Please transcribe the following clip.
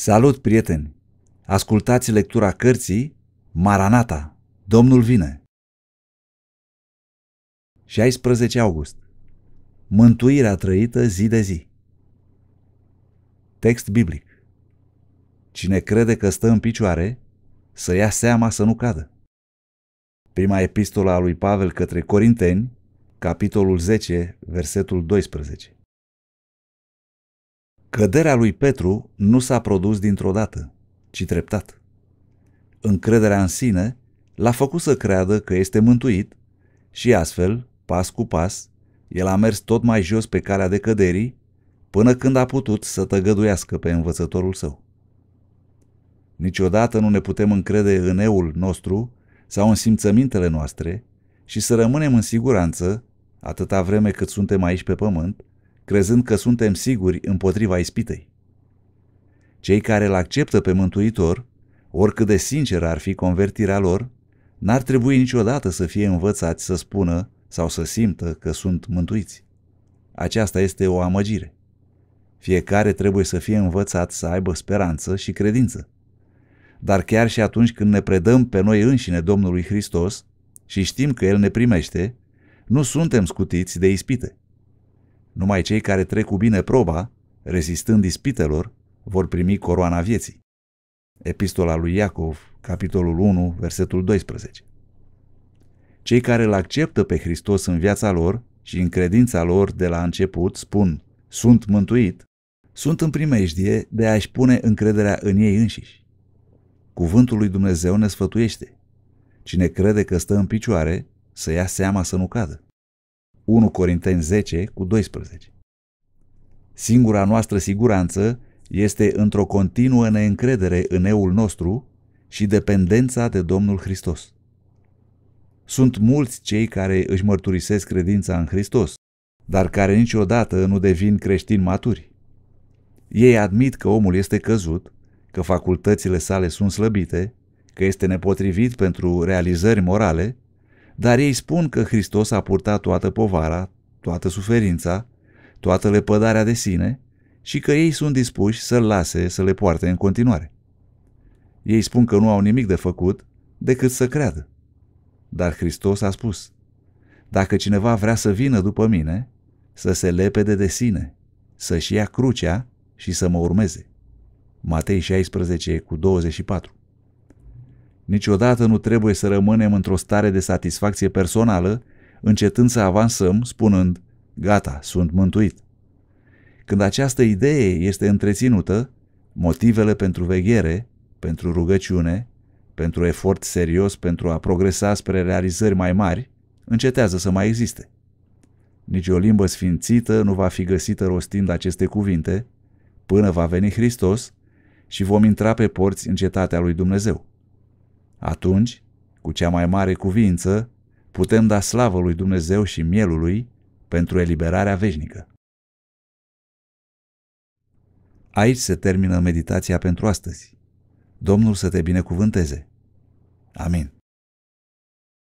Salut, prieteni! Ascultați lectura cărții Maranata, Domnul vine! 16 august Mântuirea trăită zi de zi Text biblic Cine crede că stă în picioare, să ia seama să nu cadă. Prima epistola a lui Pavel către Corinteni, capitolul 10, versetul 12. Căderea lui Petru nu s-a produs dintr-o dată, ci treptat. Încrederea în sine l-a făcut să creadă că este mântuit și astfel, pas cu pas, el a mers tot mai jos pe calea de căderii până când a putut să tăgăduiască pe învățătorul său. Niciodată nu ne putem încrede în eul nostru sau în simțămintele noastre și să rămânem în siguranță atâta vreme cât suntem aici pe pământ, crezând că suntem siguri împotriva ispitei. Cei care îl acceptă pe Mântuitor, oricât de sinceră ar fi convertirea lor, n-ar trebui niciodată să fie învățați să spună sau să simtă că sunt mântuiți. Aceasta este o amăgire. Fiecare trebuie să fie învățat să aibă speranță și credință. Dar chiar și atunci când ne predăm pe noi înșine Domnului Hristos și știm că El ne primește, nu suntem scutiți de ispite. Numai cei care trec cu bine proba, rezistând ispitelor, vor primi coroana vieții. Epistola lui Iacov, capitolul 1, versetul 12. Cei care îl acceptă pe Hristos în viața lor și în credința lor de la început spun, sunt mântuit, sunt în primejdie de a-și pune încrederea în ei înșiși. Cuvântul lui Dumnezeu ne sfătuiește. Cine crede că stă în picioare, să ia seama să nu cadă. 1 Corinteni 10 cu 12. Singura noastră siguranță este într-o continuă neîncredere în eul nostru și dependența de Domnul Hristos. Sunt mulți cei care își mărturisesc credința în Hristos, dar care niciodată nu devin creștini maturi. Ei admit că omul este căzut, că facultățile sale sunt slăbite, că este nepotrivit pentru realizări morale dar ei spun că Hristos a purtat toată povara, toată suferința, toată lepădarea de sine și că ei sunt dispuși să-l lase să le poarte în continuare. Ei spun că nu au nimic de făcut decât să creadă. Dar Hristos a spus, dacă cineva vrea să vină după mine, să se lepede de sine, să-și ia crucea și să mă urmeze. Matei 16 cu 24 Niciodată nu trebuie să rămânem într-o stare de satisfacție personală, încetând să avansăm, spunând, gata, sunt mântuit. Când această idee este întreținută, motivele pentru veghere, pentru rugăciune, pentru efort serios pentru a progresa spre realizări mai mari, încetează să mai existe. Nici o limbă sfințită nu va fi găsită rostind aceste cuvinte, până va veni Hristos și vom intra pe porți în cetatea lui Dumnezeu. Atunci, cu cea mai mare cuvință, putem da slavă lui Dumnezeu și mielului pentru eliberarea veșnică. Aici se termină meditația pentru astăzi. Domnul să te binecuvânteze. Amin.